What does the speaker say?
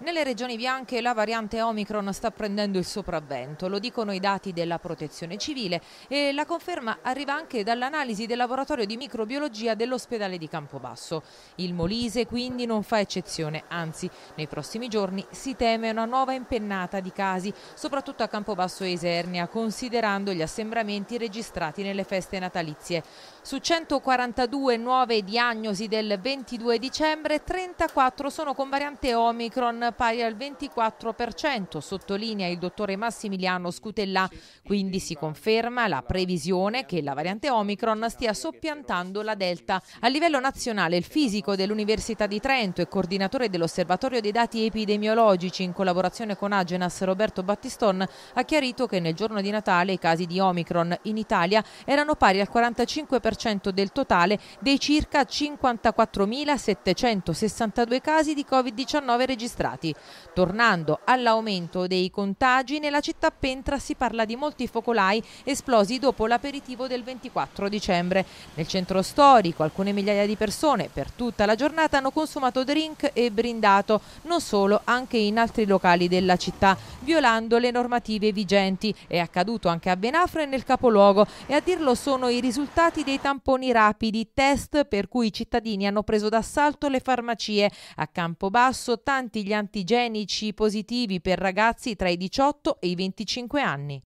Nelle regioni bianche la variante Omicron sta prendendo il sopravvento, lo dicono i dati della protezione civile e la conferma arriva anche dall'analisi del laboratorio di microbiologia dell'ospedale di Campobasso. Il Molise quindi non fa eccezione, anzi nei prossimi giorni si teme una nuova impennata di casi, soprattutto a Campobasso e Isernia, considerando gli assembramenti registrati nelle feste natalizie. Su 142 nuove diagnosi del 22 dicembre, 34 sono con variante Omicron pari al 24%, sottolinea il dottore Massimiliano Scutella. Quindi si conferma la previsione che la variante Omicron stia soppiantando la Delta. A livello nazionale il fisico dell'Università di Trento e coordinatore dell'Osservatorio dei dati epidemiologici in collaborazione con Agenas Roberto Battiston ha chiarito che nel giorno di Natale i casi di Omicron in Italia erano pari al 45% del totale dei circa 54.762 casi di Covid-19 registrati sfociati. Tornando all'aumento dei contagi, nella città Pentra si parla di molti focolai esplosi dopo l'aperitivo del 24 dicembre. Nel centro storico alcune migliaia di persone per tutta la giornata hanno consumato drink e brindato, non solo, anche in altri locali della città, violando le normative vigenti. È accaduto anche a Benafro e nel capoluogo e a dirlo sono i risultati dei tamponi rapidi, test per cui i cittadini hanno preso d'assalto le farmacie. A Campobasso tanti gli antipatici antigenici positivi per ragazzi tra i 18 e i 25 anni.